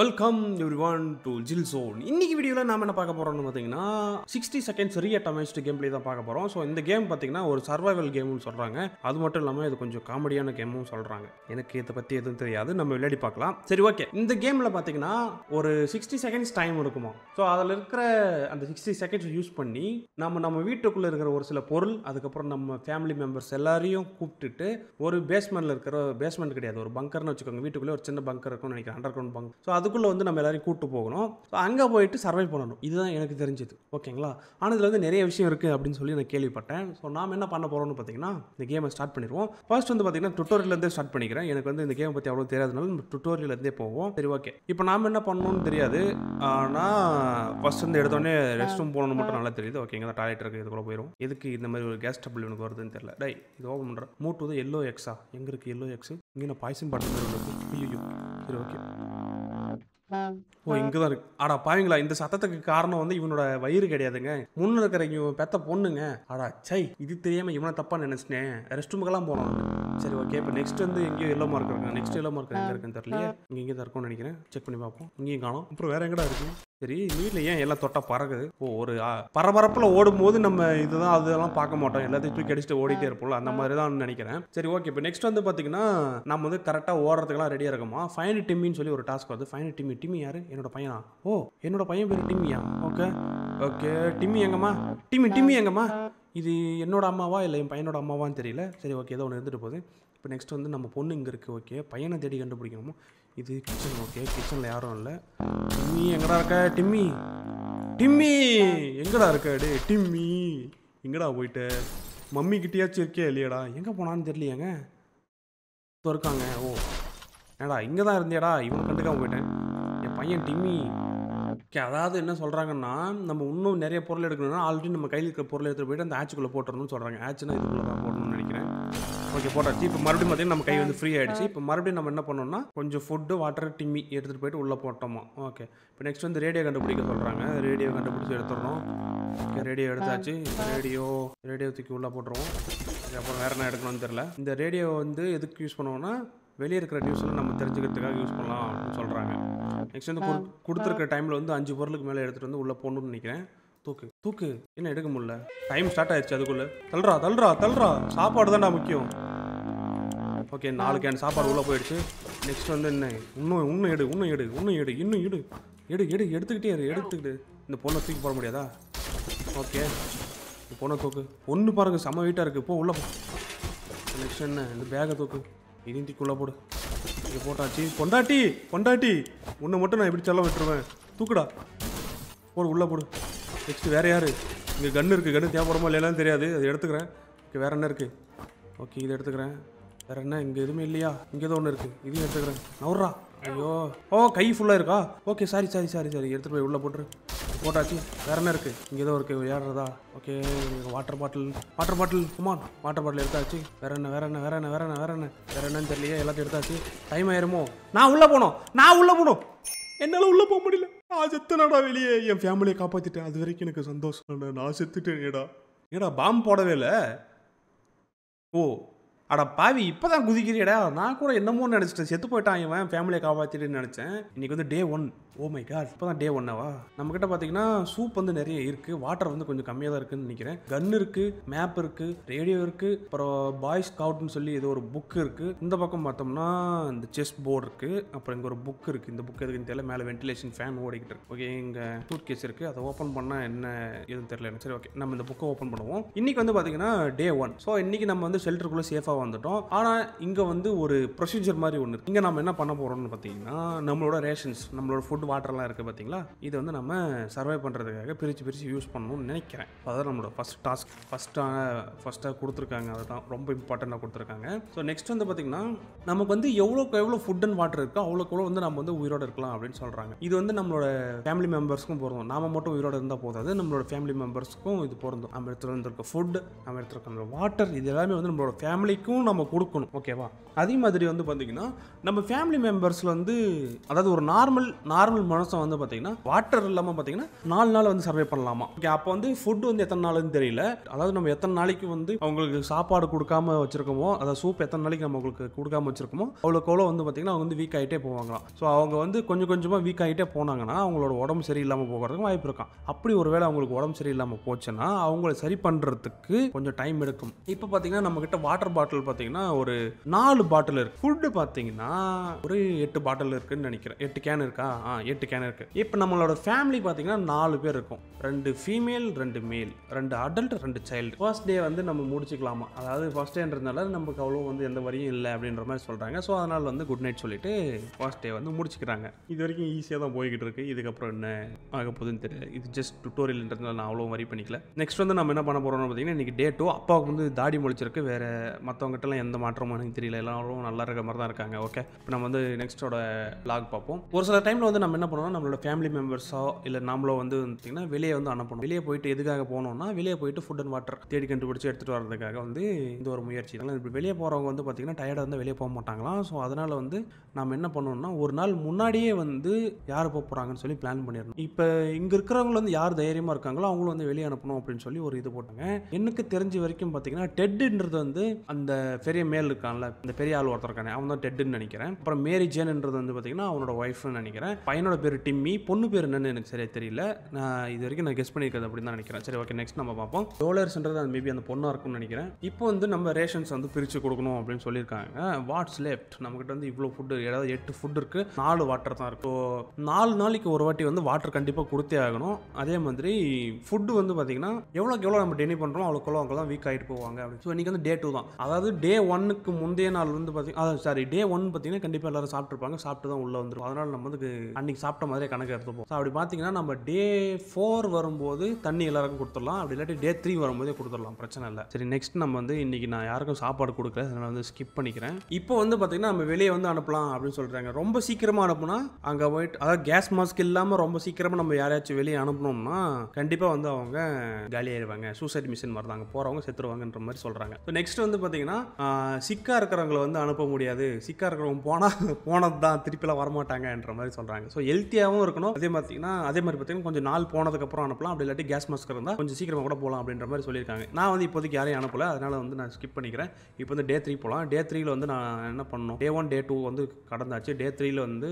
welcome everyone to ஜில் சோன் இன்னைக்கு வீடியோவில் நாம் என்ன பார்க்க போகிறோம்னு பார்த்தீங்கன்னா sixty seconds reatomized game தான் பார்க்க போகிறோம் ஸோ இந்த கேம் பார்த்தீங்கன்னா ஒரு சர்வைவல் கேம்னு சொல்கிறாங்க அது மட்டும் இல்லாமல் இது கொஞ்சம் காமெடியான கேமும் சொல்கிறாங்க எனக்கு இதை பற்றி எதுவும் தெரியாது நம்ம விளையாடி பார்க்கலாம் சரி ஓகே இந்த கேமில் பார்த்தீங்கன்னா ஒரு சிக்ஸ்டி செகண்ட்ஸ் டைம் இருக்குமா ஸோ அதில் இருக்கிற அந்த சிக்ஸ்டி செகண்ட்ஸ் யூஸ் பண்ணி நம்ம நம்ம வீட்டுக்குள்ளே இருக்கிற ஒரு சில பொருள் அதுக்கப்புறம் நம்ம ஃபேமிலி மெம்பர்ஸ் எல்லாரையும் கூப்பிட்டுட்டு ஒரு பேஸ்மெண்ட்டில் இருக்கிற பேஸ்மெண்ட் கிடையாது ஒரு பங்கர்னு வச்சுக்கோங்க வீட்டுக்குள்ளே ஒரு சின்ன பங்கர் இருக்கும்னு நினைக்கிறேன் அண்டர் கிரவுண்ட் பங்க் ஸோ அது அதுக்குள்ளே வந்து நம்ம எல்லாரையும் கூப்பிட்டு போகணும் ஸோ அங்கே போயிட்டு சர்வை பண்ணணும் இதுதான் எனக்கு தெரிஞ்சது ஓகேங்களா ஆனால் இதில் வந்து நிறைய விஷயம் இருக்குது அப்படின்னு சொல்லி நான் கேள்விப்பட்டேன் ஸோ நாம் என்ன பண்ண போகிறோம்னு பார்த்தீங்கன்னா இந்த கேமை ஸ்டார்ட் பண்ணிடுவோம் ஃபர்ஸ்ட் வந்து பார்த்தீங்கன்னா டுட்டோரியலேருந்தே ஸ்டார்ட் பண்ணிக்கிறேன் எனக்கு வந்து இந்த கேமை பற்றி அவ்வளோ தெரியாதனால நம்ம டுட்டோரியலேருந்தே போவோம் சரி ஓகே இப்போ நாம் என்ன பண்ணணும்னு தெரியாது ஆனால் ஃபர்ஸ்ட் வந்து எடுத்தோடனே ரெஸ்ட் ரூம் போகணும்னு மட்டும் நல்லா தெரியுது ஓகேங்களா டாய்லெட் இருக்குது கூட போயிடும் எதுக்கு இந்த மாதிரி ஒரு கேஸ் டபுள் எனக்கு வருதுன்னு தெரியல டை இது ஓப்பன் பண்ணுறேன் மூட்டு வந்து எல்லோ எக்ஸா எங்கே இருக்குது எல்லோ எக்ஸு இங்கே நான் பாய்சன் பாட்டு ஐயோ சரி ஓகே ஓ இங்கதான் இருக்கு ஆடா பாவீங்களா இந்த சத்தத்துக்கு காரணம் வந்து இவனோட வயிறு கிடையாதுங்க முன்ன இருக்கிற இவன் பெத்த பொண்ணுங்க ஆடா சை இது தெரியாம இவனை தப்பா நினைச்சிட்டேன் ரெஸ்ட் ரூமுக்கெல்லாம் போனோம் சரி ஓகே இப்போ நெக்ஸ்ட் வந்து எங்கேயோ எல்லோ மார்க் இருக்கு நெக்ஸ்ட் எல்லோ மார்க் எங்கே இருக்குன்னு தெரியல இங்க இங்கே தான் இருக்கும்னு நினைக்கிறேன் செக் பண்ணி பார்ப்போம் இங்கேயும் காணும் அப்புறம் வேற எங்கடா இருக்கு சரி வீட்டில் ஏன் எல்லாம் தொட்டா பறகுது ஓ ஒரு பரபரப்பில் ஓடும் போது நம்ம இதுதான் அதெல்லாம் பார்க்க மாட்டோம் எல்லாத்தையும் தூக்கி அடிச்சுட்டு ஓடிட்டே இருப்போம்ல அந்த மாதிரி தான் நினைக்கிறேன் சரி ஓகே இப்போ நெக்ஸ்ட் வந்து பார்த்தீங்கன்னா நம்ம வந்து கரெக்டாக ஓடுறதுக்கெல்லாம் ரெடியாக இருக்குமா ஃபைன் டிம்மின்னு சொல்லி ஒரு டாஸ்க் வருது ஃபைன் டிம்மி டிம்மி யார் என்னோட பையனா ஓ என்னோட பையன் பேர் டிம்மியா ஓகே ஓகே டிம்மி எங்கம்மா டிம்மி டிம்மி எங்கம்மா இது என்னோட அம்மாவா இல்லை என் பையனோட அம்மாவான்னு தெரியல சரி ஓகே ஏதோ ஒன்று இருந்துட்டு போகுது இப்போ நெக்ஸ்ட் வந்து நம்ம பொண்ணு இங்கே இருக்குது ஓகே பையனை தேடி கண்டுபிடிக்கணுமோ இது கிச்சன் ஓகே கிச்சனில் யாரும் இல்லை டிம்மி எங்கடா இருக்க டிம்மி டிம்மி எங்கடா இருக்க டே டிம்மி எங்கடா போயிட்டு மம்மி கிட்டேயாச்சும் இருக்கே இல்லையடா எங்கே போனான்னு தெரியலையாங்க இப்போ இருக்காங்க ஓ ஏடா இங்கே தான் இருந்தியாடா இவன் கண்டுக்காம போயிட்டேன் என் பையன் டிம்மி ஓகே அதாவது என்ன சொல்கிறாங்கன்னா நம்ம இன்னும் நிறைய பொருள் எடுக்கணும்னா ஆல்ரெடி நம்ம கையில் இருக்கிற பொருள் எடுத்துகிட்டு போயிட்டு அந்த ஆச்சுக்குள்ளே போட்டுறணும்னு சொல்கிறாங்க ஆச்சுன்னா இதுக்குள்ளே தான் போடணும்னு நினைக்கிறேன் ஓகே போட்டாச்சு இப்போ மறுபடியும் பார்த்தீங்கன்னா நம்ம கை வந்து ஃப்ரீ ஆகிடுச்சு இப்போ மறுபடியும் நம்ம என்ன பண்ணோம்னா கொஞ்சம் ஃபுட்டு வாட்டர் டிம்மி எடுத்துகிட்டு போயிட்டு உள்ளே போட்டோமா ஓகே இப்போ நெக்ஸ்ட் வந்து ரேடியோ கண்டுபிடிக்க சொல்கிறாங்க ரேடியோ கண்டுபிடிச்சி எடுத்துடுறோம் ஓகே ரேடியோ எடுத்தாச்சு ரேடியோ ரேடியோ தூக்கி உள்ளே போட்டுருவோம் அப்புறம் வேறு என்ன எடுக்கணும்னு தெரில இந்த ரேடியோ வந்து எதுக்கு யூஸ் பண்ணுவோம்னா வெளியே இருக்கிற நியூஸில் நம்ம தெரிஞ்சுக்கிறதுக்காக யூஸ் பண்ணலாம் அப்படின்னு சொல்கிறாங்க நெக்ஸ்ட் வந்து கொடுத்துருக்க டைமில் வந்து அஞ்சு பொருளுக்கு மேலே எடுத்துகிட்டு வந்து உள்ளே போகணும்னு நினைக்கிறேன் தூக்கு தூக்கு என்ன எடுக்க முடியல டைம் ஸ்டார்ட் ஆயிடுச்சு அதுக்குள்ள தள்ளுறா தள்ளுறா தள்ளுறா சாப்பாடு தான்டா முக்கியம் ஓகே நாலு கேன் சாப்பாடு உள்ளே போயிடுச்சு நெக்ஸ்ட் வந்து என்ன இன்னும் இன்னும் எடு இன்னும் எடு இன்னும் எடு இன்னும் எடு எடு எடு எடுத்துக்கிட்டே இரு எடுத்துக்கிட்டு இந்த பொண்ணை தூக்கி போட முடியாதா ஓகே இந்த பொண்ணை தூக்கு ஒன்று பாருங்கள் செம்ம வீட்டாக இருக்குது போ உள்ளே போ நெக்ஸ்ட் என்ன இந்த பேகை தூக்கு இதையும் தூக்கி போடு இங்கே போட்டாச்சு பொண்டாட்டி பொண்டாட்டி உன்னை மட்டும் நான் எப்படி செல்ல விட்டுருவேன் தூக்குடா போடு உள்ளே போடு நெக்ஸ்ட்டு வேறு யார் இங்கே கன்று இருக்குது கன்று தேவைப்படுமோ இல்லையான்னு தெரியாது அது எடுத்துக்கிறேன் இங்கே வேறு என்ன இருக்குது ஓகே இது எடுத்துக்கிறேன் வேறு என்ன இங்கே எதுவுமே இல்லையா இங்கே ஏதோ ஒன்று இருக்குது இதையும் எடுத்துக்கிறேன் நவுட்றா ஐயோ ஓ கை ஃபுல்லாக இருக்கா okay sorry sorry sorry sorry எடுத்துகிட்டு போய் உள்ளே போட்டுரு போட்டாச்சு வேறு என்ன இருக்குது இங்கே ஏதோ இருக்குது விளையாடுறதா okay water bottle water bottle come on water bottle எடுத்தாச்சு வேறு என்ன வேறு என்ன வேறு என்ன வேறு என்ன வேறு என்ன வேறு என்னன்னு தெரியலையே எல்லாத்தையும் எடுத்தாச்சு டைம் ஆயிருமோ நான் உள்ளே போனோம் நான் உள்ளே போனோம் என்னால் உள்ளே போக முடியல நான் செத்துனடா வெளியே என் ஃபேமிலியை காப்பாற்றிட்டேன் அது வரைக்கும் எனக்கு சந்தோஷம் நான் செத்துட்டேன் ஏடா ஏடா பாம்பு போடவே இல்லை ஓ அட பாவி இப்போ தான் குதிக்கிறியடா நான் கூட என்னமோ நினச்சிட்டேன் செத்து போயிட்டான் இவன் ஃபேமிலியை காப்பாற்றிட்டுன்னு நினச்சேன் இன்றைக்கி வந்து day one oh oh my car இப்போ தான் டே ஒன்னாவா நம்மக்கிட்ட பார்த்தீங்கன்னா சூப் வந்து நிறைய இருக்குது வாட்டர் வந்து கொஞ்சம் கம்மியாக தான் இருக்குன்னு நினைக்கிறேன் கன் இருக்குது மேப் இருக்குது ரேடியோ இருக்குது அப்புறம் பாய் ஸ்கவுட்னு சொல்லி ஏதோ ஒரு புக் இருக்குது இந்த பக்கம் பார்த்தோம்னா இந்த செஸ் போர்டு இருக்குது அப்புறம் இங்கே ஒரு புக் இருக்குது இந்த புக் எதுக்குன்னு தெரியல மேலே வென்டிலேஷன் ஃபேன் ஓடிக்கிட்டு இருக்கு ஓகே இங்கே சூட் கேஸ் இருக்குது அதை ஓப்பன் பண்ணால் என்ன எதுவும் தெரியல சரி ஓகே நம்ம இந்த புக்கை ஓப்பன் பண்ணுவோம் இன்றைக்கி வந்து பார்த்தீங்கன்னா டே ஒன் ஸோ இன்றைக்கி நம்ம வந்து ஷெல்டருக்குள்ளே சேஃபாக வந்துட்டோம் ஆனால் இங்கே வந்து ஒரு ப்ரொசீஜர் மாதிரி ஒன்று இருக்குது இங்கே நம்ம என்ன பண்ண போகிறோம்னு பார்த்தீங்கன்னா நம்மளோட ரேஷன்ஸ் நம்மளோட ஃபுட் வந்து வாட்டர்லாம் இருக்குது பார்த்தீங்களா இது வந்து நம்ம சர்வை பண்ணுறதுக்காக பிரித்து பிரித்து யூஸ் பண்ணணும்னு நினைக்கிறேன் அதான் நம்மளோட ஃபஸ்ட் டாஸ்க் ஃபஸ்ட்டாக ஃபஸ்ட்டாக கொடுத்துருக்காங்க அதை தான் ரொம்ப இம்பார்ட்டண்ட்டாக கொடுத்துருக்காங்க ஸோ நெக்ஸ்ட் வந்து பார்த்திங்கன்னா நமக்கு வந்து எவ்வளோக்கு எவ்வளோ ஃபுட் அண்ட் வாட்டர் இருக்கோ அவ்வளோக்கு எவ்வளோ வந்து நம்ம வந்து உயிரோடு இருக்கலாம் அப்படின்னு சொல்கிறாங்க இது வந்து நம்மளோட ஃபேமிலி மெம்பர்ஸ்க்கும் பொருந்தும் நாம மட்டும் உயிரோடு இருந்தால் போதாது நம்மளோட ஃபேமிலி மெம்பர்ஸ்க்கும் இது பொருந்தும் நம்ம எடுத்துகிட்டு வந்துருக்க ஃபுட் நம்ம எடுத்துருக்க நம்மளோட வாட்டர் இது எல்லாமே வந்து நம்மளோட ஃபேமிலிக்கும் நம்ம கொடுக்கணும் ஓகேவா அதே மாதிரி வந்து பார்த்திங்கன்னா நம்ம ஃபேமிலி மெம்பர்ஸில் வந்து அதாவது ஒரு நார்மல் நார்மல் நார்மல் மனுஷன் வந்து பார்த்தீங்கன்னா வாட்டர் இல்லாமல் பார்த்தீங்கன்னா நாலு நாள் வந்து சர்வே பண்ணலாமா ஓகே அப்போ வந்து ஃபுட்டு வந்து எத்தனை நாள்னு தெரியல அதாவது நம்ம எத்தனை நாளைக்கு வந்து அவங்களுக்கு சாப்பாடு கொடுக்காம வச்சிருக்கோமோ அதாவது சூப் எத்தனை நாளைக்கு நம்ம அவங்களுக்கு கொடுக்காம வச்சிருக்கோமோ அவ்வளோக்கு அவ்வளோ வந்து பார்த்தீங்கன்னா அவங்க வந்து வீக் ஆகிட்டே போவாங்களாம் ஸோ அவங்க வந்து கொஞ்சம் கொஞ்சமாக வீக் ஆகிட்டே போனாங்கன்னா அவங்களோட உடம்பு சரியில்லாமல் போகிறதுக்கு வாய்ப்பு இருக்கான் அப்படி ஒருவேளை அவங்களுக்கு உடம்பு சரியில்லாமல் போச்சுன்னா அவங்கள சரி பண்ணுறதுக்கு கொஞ்சம் டைம் எடுக்கும் இப்போ பார்த்தீங்கன்னா நம்மக்கிட்ட வாட்டர் பாட்டில் பார்த்தீங்கன்னா ஒரு நாலு பாட்டில் இருக்குது ஃபுட்டு பார்த்தீங்கன்னா ஒரு எட்டு பாட்டில் இருக்குன்னு நினைக்கிறேன் எட்டு கேன் இருக்கா ஆ எட்டு கேன் இருக்குது இப்போ நம்மளோட ஃபேமிலி பார்த்தீங்கன்னா நாலு பேர் இருக்கும் ரெண்டு ஃபீமேல் ரெண்டு மேல் ரெண்டு அடல்ட் ரெண்டு சைல்டு ஃபர்ஸ்ட் டே வந்து நம்ம முடிச்சுக்கலாமா அதாவது ஃபர்ஸ்ட் டேன்றதுனால நமக்கு அவ்வளோ வந்து எந்த வரியும் இல்லை அப்படின்ற மாதிரி சொல்கிறாங்க ஸோ அதனால் வந்து குட் நைட் சொல்லிட்டு ஃபர்ஸ்ட் டே வந்து முடிச்சுக்கிறாங்க இது வரைக்கும் ஈஸியாக தான் போய்கிட்டு இருக்குது இதுக்கப்புறம் என்ன ஆக போகுதுன்னு தெரியல இது ஜஸ்ட் டுட்டோரியல்ன்றதுனால நான் அவ்வளோ வரி பண்ணிக்கல நெக்ஸ்ட் வந்து நம்ம என்ன பண்ண போகிறோம்னு பார்த்தீங்கன்னா இன்றைக்கி டே டூ அப்பாவுக்கு வந்து தாடி முழிச்சிருக்கு வேறு மற்றவங்ககிட்டலாம் எந்த மாற்றமும் எனக்கு தெரியல எல்லாரும் நல்லா இருக்க மாதிரி தான் இருக்காங்க ஓகே இப்போ நம்ம வந்து நெக்ஸ்ட்டோட லாக் பார்ப்போம் ஒரு சில டைமில் வந்து நம்ம என்ன பண்ணணும் நம்மளோட ஃபேமிலி மெம்பர்ஸோ இல்லை நம்மளோ வந்து பார்த்திங்கன்னா வெளியே வந்து அனுப்பணும் வெளியே போயிட்டு எதுக்காக போனோம்னா வெளியே போயிட்டு ஃபுட் அண்ட் வாட்டர் தேடி கண்டுபிடிச்சி எடுத்துகிட்டு வர்றதுக்காக வந்து இந்த ஒரு முயற்சி அதனால் இப்போ வெளியே போகிறவங்க வந்து பார்த்திங்கன்னா டயர்டாக வந்து வெளியே போக மாட்டாங்களாம் ஸோ அதனால் வந்து நம்ம என்ன பண்ணணும்னா ஒரு நாள் முன்னாடியே வந்து யார் போக போகிறாங்கன்னு சொல்லி பிளான் பண்ணிடணும் இப்போ இங்கே இருக்கிறவங்க வந்து யார் தைரியமாக இருக்காங்களோ அவங்களும் வந்து வெளியே அனுப்பணும் அப்படின்னு சொல்லி ஒரு இது போட்டாங்க எனக்கு தெரிஞ்ச வரைக்கும் பார்த்தீங்கன்னா டெட்டுன்றது வந்து அந்த பெரிய மேல் இருக்கான்ல இந்த பெரிய ஆள் ஒருத்தர் இருக்கானே அவன் தான் டெட்டுன்னு நினைக்கிறேன் அப்புறம் மேரி ஜேன்ன்றது வந்து பார்த்தீங்கன்னா அவனோட ஒய்ஃப்னு நினைக்கிறேன் பையன் பையனோட பேர் டிம்மி பொண்ணு பேர் என்னன்னு எனக்கு சரியாக தெரியல நான் இது வரைக்கும் நான் கெஸ் பண்ணியிருக்கிறது அப்படின்னு தான் நினைக்கிறேன் சரி ஓகே நெக்ஸ்ட் நம்ம பார்ப்போம் டோலர்ஸ்ன்றது அது மேபி அந்த பொண்ணாக இருக்கும்னு நினைக்கிறேன் இப்போ வந்து நம்ம ரேஷன்ஸ் வந்து பிரித்து கொடுக்கணும் அப்படின்னு சொல்லியிருக்காங்க வாட்ஸ் லெஃப்ட் நம்மகிட்ட வந்து இவ்வளோ ஃபுட்டு ஏதாவது எட்டு ஃபுட் இருக்குது நாலு வாட்டர் தான் இருக்கும் நாலு நாளைக்கு ஒரு வாட்டி வந்து வாட்டர் கண்டிப்பாக கொடுத்தே ஆகணும் அதே மாதிரி ஃபுட்டு வந்து பார்த்தீங்கன்னா எவ்வளோக்கு எவ்வளோ நம்ம டெனி பண்ணுறோம் அவ்வளோக்கு அவ்வளோ தான் வீக் ஆகிட்டு போவாங்க அப்படின்னு ஸோ இன்றைக்கி வந்து டே டூ தான் அதாவது டே ஒன்னுக்கு முந்தைய நாள் வந்து பார்த்தீங்கன்னா சாரி டே ஒன் பார்த்தீங்கன்னா கண்டிப்பாக எல்லாரும் சாப்பிட்ருப்பாங்க சாப்பிட்டு தான் உள்ளே வந்துடும் அதனால் நம்ம வந்து அன்றைக்கி சாப்பிட்ட மாதிரியே கணக்கு எடுத்துப்போம் ஸோ அப்படி பார்த்தீங்கன்னா நம்ம டே ஃபோர் வரும்போது தண்ணி எல்லாருக்கும் கொடுத்துடலாம் அப்படி இல்லாட்டி டே த்ரீ வரும்போதே கொடுத்துடலாம் பிரச்சனை இல்லை சரி நெக்ஸ்ட் நம்ம வந்து இன்றைக்கி நான் யாருக்கும் சாப்பாடு கொடுக்கல அதனால் வந்து ஸ்கிப் பண்ணிக்கிறேன் இப்போ வந்து பார்த்தீங்கன்னா நம்ம வெளியே வந்து அனுப்பலாம் அப்படின்னு சொல்கிறாங்க ரொம்ப சீக்கிரமாக அனுப்புனா அங்கே போயிட்டு அதாவது கேஸ் மாஸ்க் இல்லாமல் ரொம்ப சீக்கிரமாக நம்ம யாரையாச்சும் வெளியே அனுப்பினோம்னா கண்டிப்பாக வந்து அவங்க காலியாயிடுவாங்க சூசைட் மிஷின் மாதிரி தான் அங்கே போகிறவங்க செத்துருவாங்கன்ற மாதிரி சொல்கிறாங்க ஸோ நெக்ஸ்ட் வந்து பார்த்தீங்கன்னா சிக்காக இருக்கிறவங்களை வந்து அனுப்ப முடியாது சிக்காக இருக்கிறவங்க போனால் போனது தான் திருப்பிலாம் வரமாட்டாங்கன்ற மாதிரி சொல்கிறாங்க ஸோ ஹெல்த்தியாகவும் இருக்கணும் அதே பார்த்தீங்கன்னா அதே மாதிரி பார்த்தீங்கன்னா கொஞ்சம் நாள் போனதுக்கப்புறம் அனுப்பலாம் அப்படி இல்லாட்டி கேஸ் மாஸ்க் இருந்தால் கொஞ்சம் சீக்கிரமாக கூட போகலாம் அப்படின்ற மாதிரி சொல்லியிருக்காங்க நான் வந்து இப்போதைக்கு யாரையும் அனுப்பல அதனால் வந்து நான் ஸ்கிப் பண்ணிக்கிறேன் இப்போ வந்து டே த்ரீ போகலாம் டே த்ரீயில் வந்து நான் என்ன பண்ணணும் டே ஒன் டே டூ வந்து கடந்தாச்சு டே த்ரீல வந்து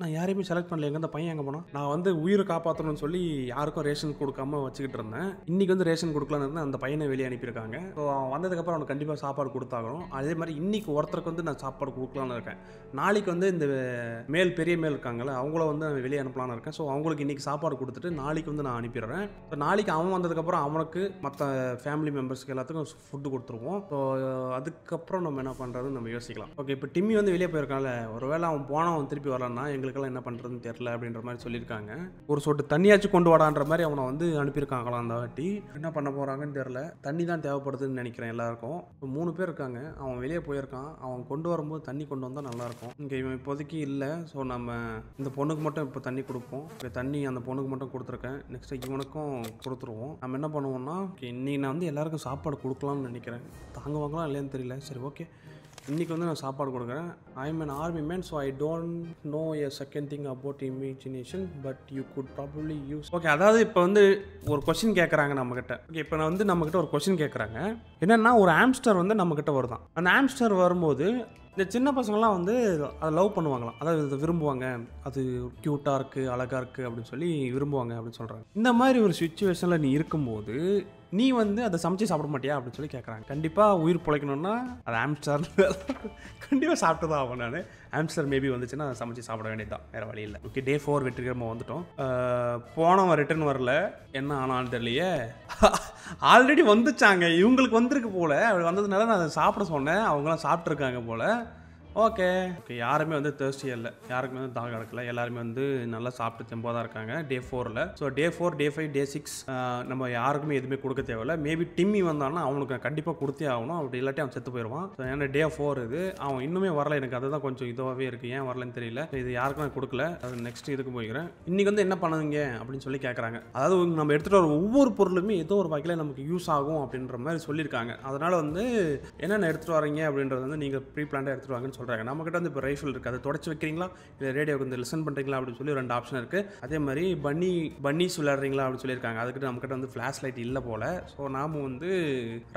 நான் யாரையுமே செலக்ட் பண்ணல எங்கே அந்த பையன் எங்கே போனோம் நான் வந்து உயிரை காப்பாற்றணும்னு சொல்லி யாருக்கும் ரேஷன் கொடுக்காம வச்சுக்கிட்டு இருந்தேன் இன்றைக்கி வந்து ரேஷன் கொடுக்கலான்னு இருந்தால் அந்த பையனை வெளியே அனுப்பியிருக்காங்க ஸோ அவன் வந்ததுக்கப்புறம் அவனுக்கு கண்டிப்பாக சாப்பாடு கொடுத்தாகணும் அதே மாதிரி இன்றைக்கி ஒருத்தருக்கு வந்து நான் சாப்பாடு கொடுக்கலான்னு இருக்கேன் நாளைக்கு வந்து இந்த மேல் பெரிய மேல் இருக்காங்களே அவங்க அவங்கள வந்து வெளியே அனுப்பலான்னு இருக்கேன் ஸோ அவங்களுக்கு இன்றைக்கி சாப்பாடு கொடுத்துட்டு நாளைக்கு வந்து நான் அனுப்பிடுறேன் இப்போ நாளைக்கு அவன் வந்ததுக்கப்புறம் அவனுக்கு மற்ற ஃபேமிலி மெம்பர்ஸ்க்கு எல்லாத்துக்கும் ஃபுட்டு கொடுத்துருவோம் ஸோ அதுக்கப்புறம் நம்ம என்ன பண்ணுறதுன்னு நம்ம யோசிக்கலாம் ஓகே இப்போ டிம்மி வந்து வெளியே போயிருக்கான்ல ஒருவேளை அவன் போனால் அவன் திருப்பி வரலான்னா எங்களுக்கெல்லாம் என்ன பண்ணுறதுன்னு தெரில அப்படின்ற மாதிரி சொல்லியிருக்காங்க ஒரு சொட்டு தண்ணியாச்சும் கொண்டு வாடான்ற மாதிரி அவனை வந்து அனுப்பியிருக்காங்களாம் அந்த வாட்டி என்ன பண்ண போகிறாங்கன்னு தெரில தண்ணி தான் தேவைப்படுதுன்னு நினைக்கிறேன் எல்லாருக்கும் இப்போ மூணு பேர் இருக்காங்க அவன் வெளியே போயிருக்கான் அவன் கொண்டு வரும்போது தண்ணி கொண்டு வந்தால் நல்லாயிருக்கும் இங்கே இவன் இப்போதைக்கு இல்லை ஸோ நம்ம இந்த பொண்ணுக்கு மட்டும் இப்போ தண்ணி கொடுப்போம் இப்போ தண்ணி அந்த பொண்ணுக்கு மட்டும் கொடுத்துருக்கேன் நெக்ஸ்ட் இவனுக்கும் கொடுத்துருவோம் நம்ம என்ன பண்ணுவோம்னா இன்னைக்கு நான் வந்து எல்லாருக்கும் சாப்பாடு கொடுக்கலாம்னு நினைக்கிறேன் தாங்குவாங்களா இல்லையான்னு தெரியல சரி ஓகே இன்றைக்கி வந்து நான் சாப்பாடு கொடுக்குறேன் I am an army man so I don't know a second think about imagination but you could probably use okay அதாவது இப்போ வந்து ஒரு கொஷின் கேட்குறாங்க நம்மக்கிட்ட ஓகே இப்போ நான் வந்து நம்மக்கிட்ட ஒரு கொஷின் கேட்குறாங்க என்னென்னா ஒரு ஆம்ஸ்டர் வந்து நம்மக்கிட்ட வருதான் அந்த ஆம்ஸ்டர் வரும்போது இந்த சின்ன பசங்கள்லாம் வந்து அதை லவ் பண்ணுவாங்களாம் அதாவது இதை விரும்புவாங்க அது க்யூட்டாக இருக்குது அழகாக இருக்குது அப்படின்னு சொல்லி விரும்புவாங்க அப்படின்னு சொல்கிறாங்க இந்த மாதிரி ஒரு சுச்சுவேஷனில் நீ இருக்கும்போது நீ வந்து அதை சமைச்சு சாப்பிட மாட்டியா அப்படின்னு சொல்லி கேட்குறாங்க கண்டிப்பாக உயிர் பிழைக்கணும்னா அது ஆம்ஸ்டர் கண்டிப்பாக சாப்பிட்டு தான் ஆகும் நான் ஆம்ஸ்டர் மேபி வந்துச்சுன்னா அதை சமைச்சு சாப்பிட வேண்டியதுதான் வேறு வழி இல்லை ஓகே டே ஃபோர் வெற்றிகரமாக வந்துட்டோம் போனவன் ரிட்டர்ன் வரல என்ன ஆனாலும் தெரியலையே ஆல்ரெடி வந்துச்சாங்க இவங்களுக்கு வந்திருக்கு போல் அப்படி வந்ததுனால நான் அதை சாப்பிட சொன்னேன் அவங்களாம் சாப்பிட்ருக்காங்க போல் ஓகே ஓகே யாருமே வந்து தேர்ஸ்டி இல்லை யாருக்குமே வந்து தாகம் கிடக்கல எல்லாருமே வந்து நல்லா சாப்பிட்டு தெம்பாக தான் இருக்காங்க டே ஃபோரில் so day four day five day six நம்ம யாருக்குமே எதுவுமே கொடுக்க தேவையில்ல மேபி டிம்மி வந்தான்னா அவனுக்கு கண்டிப்பாக கொடுத்தே ஆகணும் அப்படி இல்லாட்டி அவன் செத்து போயிடுவான் ஸோ ஏன்னா டே ஃபோர் இது அவன் இன்னுமே வரல எனக்கு அதுதான் கொஞ்சம் இதுவாகவே இருக்குது ஏன் வரலன்னு தெரியல இது யாருக்கும் நான் கொடுக்கல அது நெக்ஸ்ட் இதுக்கு போய்க்கிறேன் இன்றைக்கி வந்து என்ன பண்ணுங்க அப்படின்னு சொல்லி கேட்குறாங்க அதாவது நம்ம எடுத்துகிட்டு வர ஒவ்வொரு பொருளுமே ஏதோ ஒரு வகையில் நமக்கு யூஸ் ஆகும் அப்படின்ற மாதிரி சொல்லியிருக்காங்க அதனால் வந்து என்னென்ன எடுத்துகிட்டு வரீங்க அப்படின்றது வந்து நீங்கள் ப்ரீ பிளான்டாக எடுத்துகிட்டு வாங்கன்னு சொல்கிறாங்க நம்மக்கிட்ட வந்து இப்போ ரைஃபிள் இருக்குது அதை தொடச்சி வைக்கிறீங்களா இல்லை ரேடியோக்கு வந்து லிசன் பண்ணுறீங்களா அப்படின்னு சொல்லி ரெண்டு ஆப்ஷன் இருக்குது அதே மாதிரி பண்ணி பன்னீஸ் விளையாடுறீங்களா அப்படின்னு சொல்லியிருக்காங்க அதுக்கிட்ட நம்மக்கிட்ட வந்து ஃப்ளாஷ் லைட் இல்லை போல் ஸோ நாம் வந்து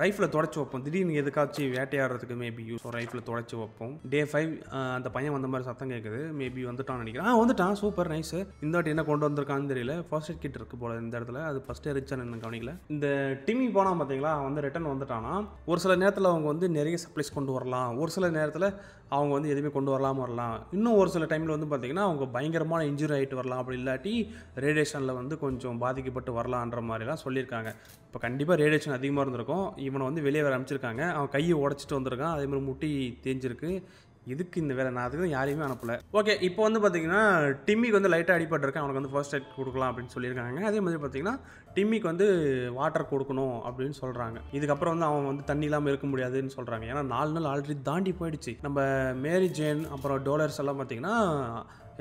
ரைஃபில் தொடச்சி வைப்போம் திடீர்னு எதுக்காச்சும் வேட்டையாடுறதுக்கு மேபி யூஸ் ரைஃபில் தொடச்சி வைப்போம் டே ஃபைவ் அந்த பையன் வந்த மாதிரி சத்தம் கேட்குது மேபி வந்துட்டான்னு நினைக்கிறேன் ஆ வந்துட்டான் சூப்பர் நைஸ் இந்த வாட்டி என்ன கொண்டு வந்திருக்கான்னு தெரியல ஃபர்ஸ்ட் எட் கிட் இருக்குது போல் இந்த இடத்துல அது ஃபஸ்ட்டு ரிச்சான்னு எனக்கு கவனிக்கல இந்த டிமி போனால் பார்த்தீங்களா வந்து ரிட்டன் வந்துட்டானா ஒரு சில நேரத்தில் அவங்க வந்து நிறைய சப்ளைஸ் கொண்டு வரலாம் ஒரு சில நேரத்தில் அவங்க வந்து எதுவுமே கொண்டு வரலாமல் வரலாம் இன்னும் ஒரு சில டைமில் வந்து பார்த்திங்கன்னா அவங்க பயங்கரமான இன்ஜுரி ஆகிட்டு வரலாம் அப்படி இல்லாட்டி ரேடியேஷனில் வந்து கொஞ்சம் பாதிக்கப்பட்டு வரலான்ற மாதிரிலாம் சொல்லியிருக்காங்க இப்போ கண்டிப்பாக ரேடியேஷன் அதிகமாக இருந்திருக்கும் இவனை வந்து வெளியே வர அமைச்சிருக்காங்க அவன் கையை உடச்சிட்டு வந்திருக்கான் அதேமாதிரி முட்டி தேஞ்சிருக்கு எதுக்கு இந்த வேலை நான் அதுக்கு யாரையுமே அனுப்பலை ஓகே இப்போ வந்து பார்த்தீங்கன்னா டிம்மிக்கு வந்து லைட்டாக அடிபட்டிருக்கேன் அவனுக்கு வந்து ஃபர்ஸ்ட் எய்ட் கொடுக்கலாம் அப்படின்னு சொல்லியிருக்காங்க அதே மாதிரி பார்த்தீங்கன்னா டிம்மிக்கு வந்து வாட்டர் கொடுக்கணும் அப்படின்னு சொல்கிறாங்க இதுக்கப்புறம் வந்து அவன் வந்து தண்ணி இல்லாமல் இருக்க முடியாதுன்னு சொல்கிறாங்க ஏன்னா நாலு நாள் ஆல்ரெடி தாண்டி போயிடுச்சு நம்ம மேரி ஜேன் அப்புறம் டோலர்ஸ் எல்லாம் பார்த்தீங்கன்னா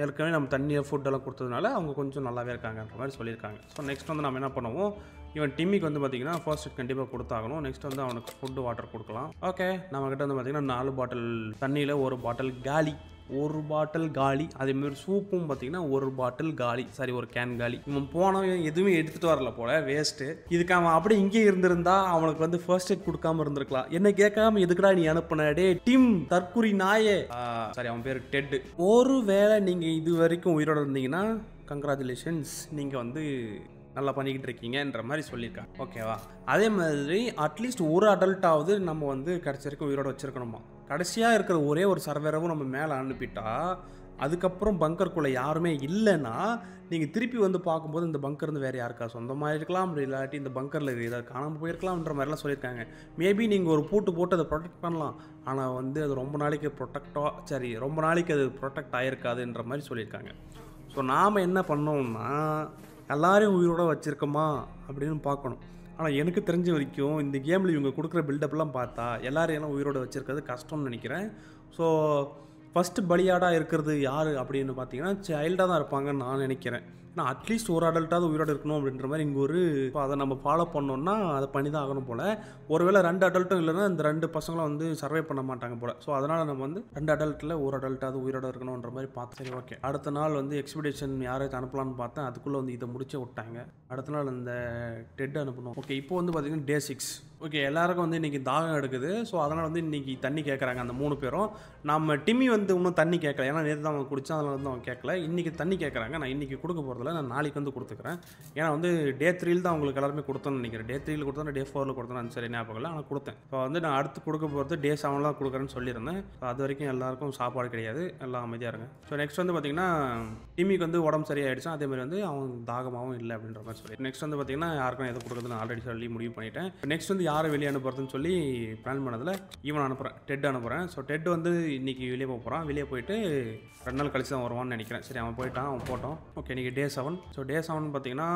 ஏற்கனவே நம்ம தண்ணியை ஃபுட்டெல்லாம் கொடுத்ததுனால அவங்க கொஞ்சம் நல்லாவே இருக்காங்கன்ற மாதிரி சொல்லியிருக்காங்க ஸோ நெக்ஸ்ட் வந்து நம்ம என்ன பண்ணுவோம் இவன் டிம்மிக்கு வந்து பார்த்தீங்கன்னா ஃபர்ஸ்ட் எய்ட் கண்டிப்பாக கொடுத்தாகணும் நெக்ஸ்ட் வந்து அவனுக்கு ஃபுட்டு வாட்டர் கொடுக்கலாம் ஓகே நம்மக்கிட்ட வந்து பார்த்தீங்கன்னா நாலு பாட்டில் தண்ணியில் ஒரு பாட்டில் காலி ஒரு பாட்டில் காலி அதேமாதிரி சூப்பும் பார்த்தீங்கன்னா ஒரு பாட்டில் காலி சாரி ஒரு கேன் காலி இவன் போனவன் எதுவுமே எடுத்துகிட்டு வரல போல வேஸ்ட்டு இதுக்கு அவன் அப்படியே இங்கேயே இருந்திருந்தா அவனுக்கு வந்து ஃபர்ஸ்ட் எய்ட் கொடுக்காம இருந்திருக்கலாம் என்ன கேட்காம எதுக்குடா நீ அனுப்புன டே டிம் தற்குறி நாயே சாரி அவன் பேர் டெட்டு ஒரு வேளை நீங்கள் இது வரைக்கும் உயிரோடு இருந்தீங்கன்னா கங்க்ராச்சுலேஷன்ஸ் நீங்கள் வந்து நல்லா பண்ணிக்கிட்டு இருக்கீங்கன்ற மாதிரி சொல்லியிருக்காங்க ஓகேவா அதே மாதிரி அட்லீஸ்ட் ஒரு அடல்ட்டாவது நம்ம வந்து கிடச்சிருக்கோம் உயிரோடு உயிரோட வச்சுருக்கணுமா கடைசியாக இருக்கிற ஒரே ஒரு சர்வேரவும் நம்ம மேலே அனுப்பிட்டா அதுக்கப்புறம் பங்கருக்குள்ளே யாருமே இல்லைன்னா நீங்கள் திருப்பி வந்து பார்க்கும்போது இந்த பங்கர் வந்து வேறு யாருக்கா சொந்தமாக இருக்கலாம் அப்படி இல்லாட்டி இந்த பங்கரில் ஏதாவது காணாமல் போயிருக்கலாம்ன்ற மாதிரிலாம் சொல்லியிருக்காங்க மேபி நீங்கள் ஒரு பூட்டு போட்டு அதை ப்ரொடெக்ட் பண்ணலாம் ஆனால் வந்து அது ரொம்ப நாளைக்கு ப்ரொடெக்டோ சரி ரொம்ப நாளைக்கு அது ப்ரொடெக்ட் ஆகிருக்காதுன்ற மாதிரி சொல்லியிருக்காங்க ஸோ நாம் என்ன பண்ணோம்னா எல்லோரையும் உயிரோடு வச்சுருக்கோமா அப்படின்னு பார்க்கணும் ஆனால் எனக்கு தெரிஞ்ச வரைக்கும் இந்த கேமில் இவங்க கொடுக்குற பில்டப்லாம் பார்த்தா எல்லாரையெல்லாம் உயிரோடு வச்சுருக்கிறது கஷ்டம்னு நினைக்கிறேன் ஸோ ஃபஸ்ட்டு பலியாடாக இருக்கிறது யார் அப்படின்னு பார்த்தீங்கன்னா சைல்டாக தான் இருப்பாங்கன்னு நான் நினைக்கிறேன் நான் அட்லீஸ்ட் ஒரு அடல்ட்டாவது உயிரோடு இருக்கணும் அப்படின்ற மாதிரி இங்கே ஒரு அதை நம்ம ஃபாலோ பண்ணோம்னா அதை பண்ணி தான் ஆகணும் போல் ஒருவேளை ரெண்டு அடல்ட்டும் இல்லைன்னா இந்த ரெண்டு பசங்களும் வந்து சர்வே பண்ண மாட்டாங்க போல் ஸோ அதனால் நம்ம வந்து ரெண்டு அடல்ட்டில் ஒரு அடல்ட்டாவது உயிரோடு இருக்கணுன்ற மாதிரி பார்த்து சரி ஓகே அடுத்த நாள் வந்து எக்ஸ்பிடேஷன் யாரை அனுப்பலான்னு பார்த்தேன் அதுக்குள்ளே வந்து இதை முடிச்சு விட்டாங்க அடுத்த நாள் அந்த டெட் அனுப்பணும் ஓகே இப்போ வந்து பார்த்திங்கன்னா டே சிக்ஸ் ஓகே எல்லாருக்கும் வந்து இன்றைக்கி தாகம் எடுக்குது ஸோ அதனால் வந்து இன்றைக்கி தண்ணி கேட்குறாங்க அந்த மூணு பேரும் நம்ம டிம்மி வந்து இன்னும் தண்ணி கேட்கல ஏன்னா நேற்று தான் அவங்க குடித்தா அதனால் வந்து அவங்க கேட்கல இன்றைக்கி தண்ணி கேட்குறாங்க நான் இன்றைக்கி கொடுக்க போகிறதில்ல நான் நாளைக்கு வந்து கொடுத்துக்கிறேன் ஏன்னா வந்து டே த்ரீயில் தான் அவங்களுக்கு எல்லாருமே கொடுத்தோன்னு நினைக்கிறேன் டே த்ரீல கொடுத்தா டே ஃபோரில் கொடுத்தேன்னு சரி ஞாபகம் இல்லை ஆனால் கொடுத்தேன் இப்போ வந்து நான் அடுத்து கொடுக்க போகிறது டே செவனில் தான் கொடுக்குறேன்னு சொல்லியிருந்தேன் அது வரைக்கும் எல்லாருக்கும் சாப்பாடு கிடையாது எல்லாம் அமைதியாக இருங்க ஸோ நெக்ஸ்ட் வந்து பார்த்திங்கன்னா டிமிக்கு வந்து உடம்பு சரியாயிடுச்சு அதேமாதிரி வந்து அவன் தாகமாகவும் இல்லை அப்படின்ற மாதிரி சொல்லி நெக்ஸ்ட் வந்து பார்த்திங்கன்னா யாருக்கும் எதுவும் கொடுக்குறதுன்னு ஆல்ரெடி சொல்லி முடிவு பண்ணிட்டேன் நெக்ஸ்ட் வந்து யாரை வெளியே அனுப்புறதுன்னு சொல்லி பிளான் பண்ணதில் ஈவன் அனுப்புகிறேன் டெட் அனுப்புகிறேன் ஸோ டெட் வந்து இன்றைக்கி வெளியே போக போகிறான் வெளியே போயிட்டு ரெண்டு நாள் கழிச்சு தான் வருவான்னு நினைக்கிறேன் சரி அவன் போயிட்டான் அவன் போட்டோம் ஓகே இன்றைக்கி day seven so day seven பார்த்தீங்கன்னா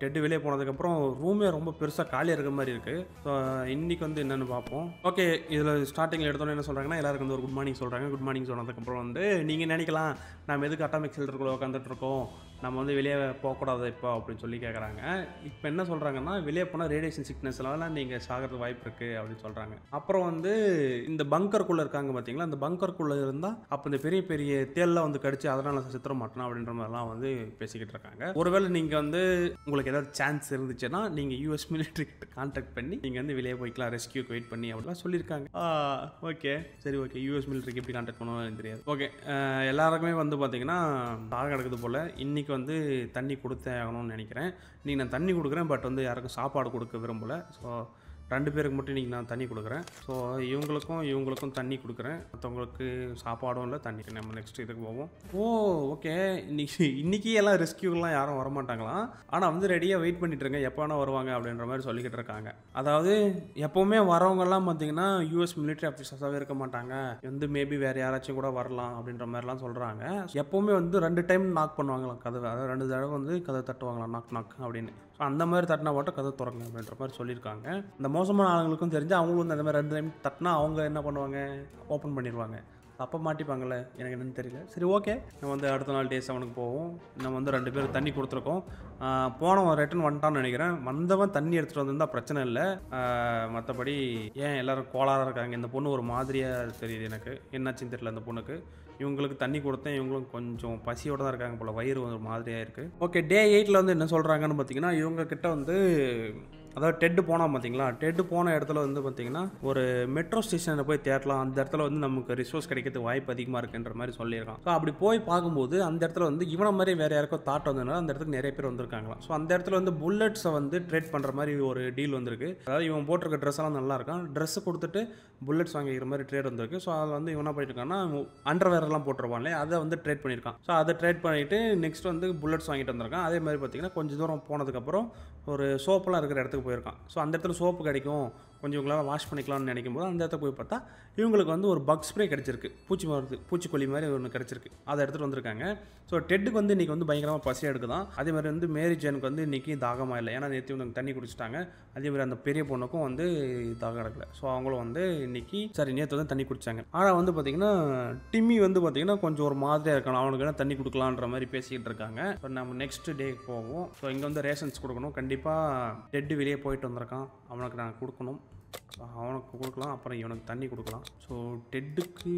டெட்டு வெளியே போனதுக்கப்புறம் ரூமே ரொம்ப பெருசாக காலியாக இருக்கிற மாதிரி இருக்குது ஸோ இன்றைக்கி வந்து என்னென்னு பார்ப்போம் ஓகே இதில் ஸ்டார்டிங்கில் எடுத்தோன்னே என்ன சொல்கிறாங்கன்னா எல்லாருக்கும் வந்து ஒரு குட் மார்னிங் சொல்கிறாங்க குட் மார்னிங் சொன்னதுக்கப்புறம் வந்து நீங்கள் நினைக்கலாம் நம்ம எதுக்கு அட்டாமிக் சில்டருக்குள்ளே உட்காந்துட்ருக்கோம் நம்ம வந்து வெளியே போகக்கூடாது இப்போ அப்படின்னு சொல்லி கேட்குறாங்க இப்போ என்ன சொல்கிறாங்கன்னா வெளியே போனால் ரேடியேஷன் சிக்னஸ்லாம் நீங்கள் சாகிறது வாய்ப்பு இருக்குது அப்படின்னு சொல்கிறாங்க அப்புறம் வந்து இந்த பங்கருக்குள்ளே இருக்காங்க பார்த்தீங்களா அந்த பங்கருக்குள்ளே இருந்தால் அப்போ இந்த பெரிய பெரிய தேல்லாம் வந்து கடிச்சு அதனால் சித்திர மாட்டேன் அப்படின்ற மாதிரிலாம் வந்து பேசிக்கிட்டு இருக்காங்க ஒருவேளை நீங்கள் வந்து உங்களுக்கு ஏதாவது சான்ஸ் இருந்துச்சுன்னா நீங்கள் யூஎஸ் மிலிட்ரி கிட்ட கான்டாக்ட் பண்ணி நீங்கள் வந்து வெளியே போய்க்கலாம் ரெஸ்கியூக்கு வெயிட் பண்ணி அப்படிலாம் சொல்லியிருக்காங்க ஓகே சரி ஓகே யூஎஸ் மிலிட்ரிக்கு எப்படி கான்டாக்ட் பண்ணுவோம் தெரியாது ஓகே எல்லாருக்குமே வந்து பார்த்தீங்கன்னா தாக கிடக்குது போல் இன்னைக்கு கோழிக்கு வந்து தண்ணி கொடுத்தே ஆகணும்னு நினைக்கிறேன் இன்றைக்கி நான் தண்ணி கொடுக்குறேன் பட் வந்து யாருக்கும் சாப்பாடு கொடுக்க விரும்பலை ஸோ ரெண்டு பேருக்கு மட்டும் இன்றைக்கி நான் தண்ணி கொடுக்குறேன் ஸோ இவங்களுக்கும் இவங்களுக்கும் தண்ணி கொடுக்குறேன் மற்றவங்களுக்கு சாப்பாடும் இல்லை தண்ணி நம்ம நெக்ஸ்ட் இதுக்கு போவோம் ஓ ஓகே இன்னைக்கு இன்றைக்கி எல்லாம் ரெஸ்கியூலாம் யாரும் வரமாட்டாங்களாம் ஆனால் வந்து ரெடியாக வெயிட் பண்ணிட்டுருங்க எப்போ வேணால் வருவாங்க அப்படின்ற மாதிரி சொல்லிக்கிட்டு இருக்காங்க அதாவது எப்போவுமே வரவங்கெல்லாம் பார்த்தீங்கன்னா யூஎஸ் மிலிட்ரி ஆஃபீஸர்ஸாகவே இருக்க மாட்டாங்க வந்து மேபி வேறு யாராச்சும் கூட வரலாம் அப்படின்ற மாதிரிலாம் சொல்கிறாங்க எப்போவுமே வந்து ரெண்டு டைம் நாக் பண்ணுவாங்களாம் கதவை அதாவது ரெண்டு தடவை வந்து கதை தட்டுவாங்களாம் நாக் நாக் அப்படின்னு ஸோ அந்த மாதிரி தட்டினா மட்டும் கதை தொடங்க அப்படின்ற மாதிரி சொல்லியிருக்காங்க இந்த மோசமான ஆளுங்களுக்கும் தெரிஞ்சு அவங்களும் வந்து அந்த மாதிரி ரெண்டு டைம் தட்டினா அவங்க என்ன பண்ணுவாங்க ஓப்பன் பண்ணிடுவாங்க அப்போ மாட்டிப்பாங்களே எனக்கு என்னென்னு தெரியல சரி ஓகே நம்ம வந்து அடுத்த நாள் டே செவனுக்கு போவோம் நம்ம வந்து ரெண்டு பேரும் தண்ணி கொடுத்துருக்கோம் போனவன் ரிட்டன் வந்துட்டான்னு நினைக்கிறேன் வந்தவன் தண்ணி எடுத்துகிட்டு வந்திருந்தா பிரச்சனை இல்லை மற்றபடி ஏன் எல்லோரும் கோளாறாக இருக்காங்க இந்த பொண்ணு ஒரு மாதிரியாக தெரியுது எனக்கு என்னாச்சுன்னு தெரியல அந்த பொண்ணுக்கு இவங்களுக்கு தண்ணி கொடுத்தேன் இவங்களும் கொஞ்சம் பசியோடு தான் இருக்காங்க போல் வயிறு ஒரு மாதிரியாக இருக்குது ஓகே டே எயிட்டில் வந்து என்ன சொல்கிறாங்கன்னு பார்த்தீங்கன்னா இவங்கக்கிட்ட வந்து அதாவது டெட்டு போனால் பார்த்தீங்களா டெட்டு போன இடத்துல வந்து பார்த்தீங்கன்னா ஒரு மெட்ரோ ஸ்டேஷனில் போய் தேடலாம் அந்த இடத்துல வந்து நமக்கு ரிசோர்ஸ் கிடைக்கிறது வாய்ப்பு அதிகமாக இருக்குன்ற மாதிரி சொல்லியிருக்கான் ஸோ அப்படி போய் பார்க்கும்போது அந்த இடத்துல வந்து இவனை மாதிரி வேறு யாருக்கோ தாட் வந்ததுனால அந்த இடத்துக்கு நிறைய பேர் வந்திருக்காங்களாம் ஸோ அந்த இடத்துல வந்து புல்லட்ஸை வந்து ட்ரேட் பண்ணுற மாதிரி ஒரு டீல் வந்திருக்கு அதாவது இவன் போட்டிருக்க ட்ரெஸ்ஸெல்லாம் நல்லா இருக்கும் ட்ரெஸ்ஸு கொடுத்துட்டு புல்லட்ஸ் வாங்கிக்கிற மாதிரி ட்ரேட் வந்திருக்கு ஸோ அதில் வந்து இவனா பண்ணியிருக்கான்னா அண்டர்வேர்லாம் போட்டுருவான் இல்லையா அதை வந்து ட்ரேட் பண்ணியிருக்கான் ஸோ அதை ட்ரேட் பண்ணிவிட்டு நெக்ஸ்ட் வந்து புல்லட்ஸ் வாங்கிட்டு வந்திருக்கான் அதே மாதிரி பார்த்திங்கன்னா கொஞ்சம் தூரம் போனதுக்கப்புறம் ஒரு சோப்பெல்லாம் இருக்கிற இடத்துக்கு போயிருக்கான் ஸோ அந்த இடத்துல சோப்பு கிடைக்கும் கொஞ்சம் இவங்களால் வாஷ் பண்ணிக்கலாம்னு நினைக்கும் போது அந்த இடத்த போய் பார்த்தா இவங்களுக்கு வந்து ஒரு பக் ஸ்ப்ரே கிடச்சிருக்கு பூச்சி மருந்து பூச்சிக்கொல்லி மாதிரி ஒன்று கிடச்சிருக்கு அதை எடுத்துகிட்டு வந்திருக்காங்க ஸோ டெட்டுக்கு வந்து இன்றைக்கி வந்து பயங்கரமாக பசியாக எடுக்குதான் அதே மாதிரி வந்து மேரி ஜேனுக்கு வந்து இன்றைக்கி தாகமாக இல்லை ஏன்னா நேற்று வந்து தண்ணி குடிச்சிட்டாங்க அதே மாதிரி அந்த பெரிய பொண்ணுக்கும் வந்து தாகம் எடுக்கல ஸோ அவங்களும் வந்து இன்றைக்கி சரி நேற்று வந்து தண்ணி குடித்தாங்க ஆனால் வந்து பார்த்திங்கன்னா டிம்மி வந்து பார்த்திங்கன்னா கொஞ்சம் ஒரு மாதிரியாக இருக்கணும் அவனுக்கு என்ன தண்ணி கொடுக்கலான்ற மாதிரி பேசிக்கிட்டு இருக்காங்க இப்போ நம்ம நெக்ஸ்ட் டே போவோம் ஸோ இங்கே வந்து ரேஷன்ஸ் கொடுக்கணும் கண்டிப்பாக டெட்டு வெளியே போயிட்டு வந்திருக்கான் அவனுக்கு நாங்கள் கொடுக்கணும் அவனுக்கு கொடுக்கலாம் அப்புறம் இவனுக்கு தண்ணி கொடுக்கலாம் ஸோ டெட்டுக்கு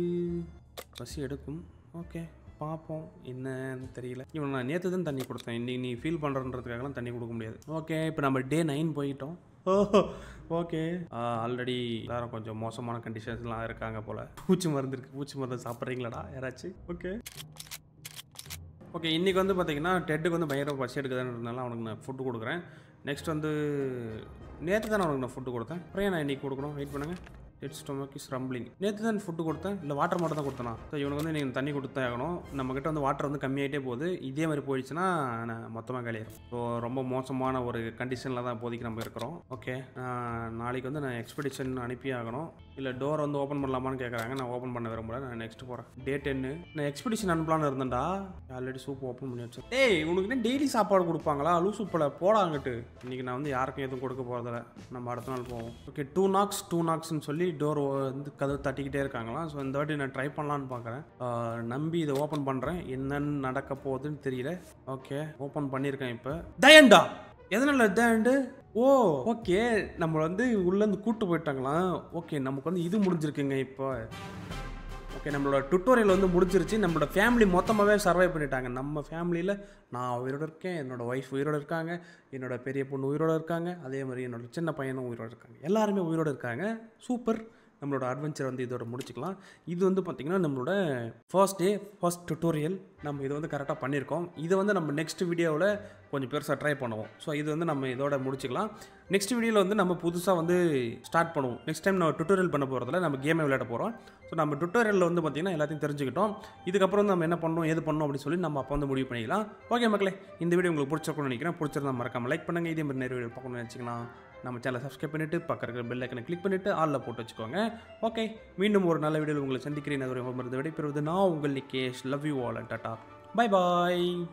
பசி எடுக்கும் ஓகே பார்ப்போம் என்னன்னு தெரியல இவன் நான் நேற்று தான் தண்ணி கொடுத்தேன் இன்றைக்கி நீ ஃபீல் பண்ணுறன்றதுக்காகலாம் தண்ணி கொடுக்க முடியாது ஓகே இப்போ நம்ம டே நைன் போயிட்டோம் ஓகே oh, ஆல்ரெடி எல்லாரும் கொஞ்சம் மோசமான கண்டிஷன்ஸ்லாம் இருக்காங்க போல் பூச்சி மருந்து இருக்குது பூச்சி மருந்து சாப்பிட்றீங்களாடா யாராச்சும் ஓகே ஓகே இன்றைக்கி வந்து பார்த்திங்கன்னா டெட்டுக்கு வந்து பயங்கர பசி எடுக்குதுன்னு இருந்தாலும் அவனுக்கு நான் ஃபுட்டு கொடுக்குறேன் நெக்ஸ்ட் வந்து நேற்று தானே உனக்கு நான் ஃபுட்டு கொடுத்தேன் அப்புறம் நான் இன்றைக்கி கொடுக்கணும் வெயிட் பண்ணுங்கள் ஹெட் ஸ்டொமக் இஸ் ரம்பிளிங் நேற்று தான் ஃபுட்டு கொடுத்தேன் இல்லை வாட்டர் மட்டும் தான் கொடுத்தனா ஸோ இவனுக்கு வந்து நீங்கள் தண்ணி கொடுத்தே ஆகணும் நம்மக்கிட்ட வந்து வாட்டர் வந்து கம்மியாகிட்டே போகுது இதே மாதிரி போயிடுச்சுன்னா மொத்தமாக காலியாயிரும் ஸோ ரொம்ப மோசமான ஒரு கண்டிஷனில் தான் இப்போதைக்கு நம்ம இருக்கிறோம் ஓகே நாளைக்கு வந்து நான் எக்ஸ்பெடிஷன் அனுப்பி ஆகணும் இல்லை டோர் வந்து ஓப்பன் பண்ணலாமான்னு கேட்குறாங்க நான் ஓப்பன் பண்ண விரும்பல நான் நெக்ஸ்ட் போகிறேன் டே டென்னு நான் எக்ஸ்பெடிஷன் அனுப்பலான்னு இருந்தேன்டா ஆல்ரெடி சூப் ஓப்பன் பண்ணி வச்சேன் ஏய் உனக்கு டெய்லி சாப்பாடு கொடுப்பாங்களா லூசு சூப்பில் போடாங்கட்டு இன்றைக்கி நான் வந்து யாருக்கும் எதுவும் கொடுக்க போகிறதில்ல நம்ம அடுத்த நாள் போவோம் ஓகே டூ நாக்ஸ் டூ நாக்ஸ்னு சொல்லி டோர் வந்து கதவு தட்டிக்கிட்டே இருக்காங்களாம் ஸோ இந்த வாட்டி நான் ட்ரை பண்ணலான்னு பார்க்குறேன் நம்பி இதை ஓப்பன் பண்ணுறேன் என்னன்னு நடக்க போகுதுன்னு தெரியல ஓகே ஓப்பன் பண்ணியிருக்கேன் இப்போ தயண்டா எதனால் தயண்டு ஓ ஓகே நம்மளை வந்து உள்ளேருந்து கூப்பிட்டு போயிட்டாங்களாம் ஓகே நமக்கு வந்து இது முடிஞ்சிருக்குங்க இப்போ ஓகே நம்மளோட டுட்டோரியல் வந்து முடிஞ்சிருச்சு நம்மளோட ஃபேமிலி மொத்தமாகவே சர்வை பண்ணிட்டாங்க நம்ம ஃபேமிலியில் நான் உயிரோடு இருக்கேன் என்னோடய ஒய்ஃப் உயிரோடு இருக்காங்க என்னோடய பெரிய பொண்ணு உயிரோடு இருக்காங்க அதே மாதிரி என்னோடய சின்ன பையனும் உயிரோடு இருக்காங்க எல்லாருமே உயிரோடு இருக்காங்க சூப்பர் நம்மளோட அட்வென்ச்சர் வந்து இதோட முடிச்சுக்கலாம் இது வந்து பார்த்திங்கன்னா நம்மளோட ஃபர்ஸ்ட் டே ஃபர்ஸ்ட் டுட்டோரியல் நம்ம இதை வந்து கரெக்டாக பண்ணியிருக்கோம் இதை வந்து நம்ம நெக்ஸ்ட் வீடியோவில் கொஞ்சம் பெருசாக ட்ரை பண்ணுவோம் ஸோ இது வந்து நம்ம இதோட முடிச்சுக்கலாம் நெக்ஸ்ட் வீடியோவில் வந்து நம்ம புதுசாக வந்து ஸ்டார்ட் பண்ணுவோம் நெக்ஸ்ட் டைம் நம்ம டுட்டோரியல் பண்ண போகிறதுல நம்ம கேமே விளையாட போகிறோம் ஸோ நம்ம டுட்டோரியலில் வந்து பார்த்திங்கன்னா எல்லாத்தையும் தெரிஞ்சுக்கிட்டோம் இதுக்கப்புறம் வந்து நம்ம என்ன பண்ணணும் எது பண்ணணும் அப்படின்னு சொல்லி நம்ம அப்போ வந்து முடிவு பண்ணிக்கலாம் ஓகே மக்களே இந்த வீடியோ உங்களுக்கு பிடிச்சிருக்கணும்னு நினைக்கிறேன் பிடிச்சிருந்தா மறக்காமல் லைக் பண்ணுங்கள் இதே மாதிரி நிறைய வீடியோ பார்க்கணும்னு நினச்சிக்கலாம் நம்ம சேனலை சப்ஸ்கிரைப் பண்ணிவிட்டு பக்கம் இருக்கிற பெல் ஐக்கனை கிளிக் பண்ணிவிட்டு ஆளில் போட்டு வச்சுக்கோங்க ஓகே மீண்டும் ஒரு நல்ல வீடியோவில் உங்களை சந்திக்கிறேன் அது ஒரு மருந்து விடைபெறுவது நான் உங்கள் Nikesh love you all and டாட்டா பாய் பாய்